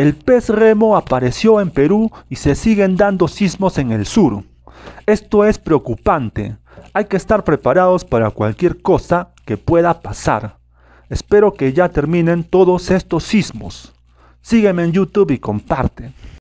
El pez remo apareció en Perú y se siguen dando sismos en el sur. Esto es preocupante. Hay que estar preparados para cualquier cosa que pueda pasar. Espero que ya terminen todos estos sismos. Sígueme en YouTube y comparte.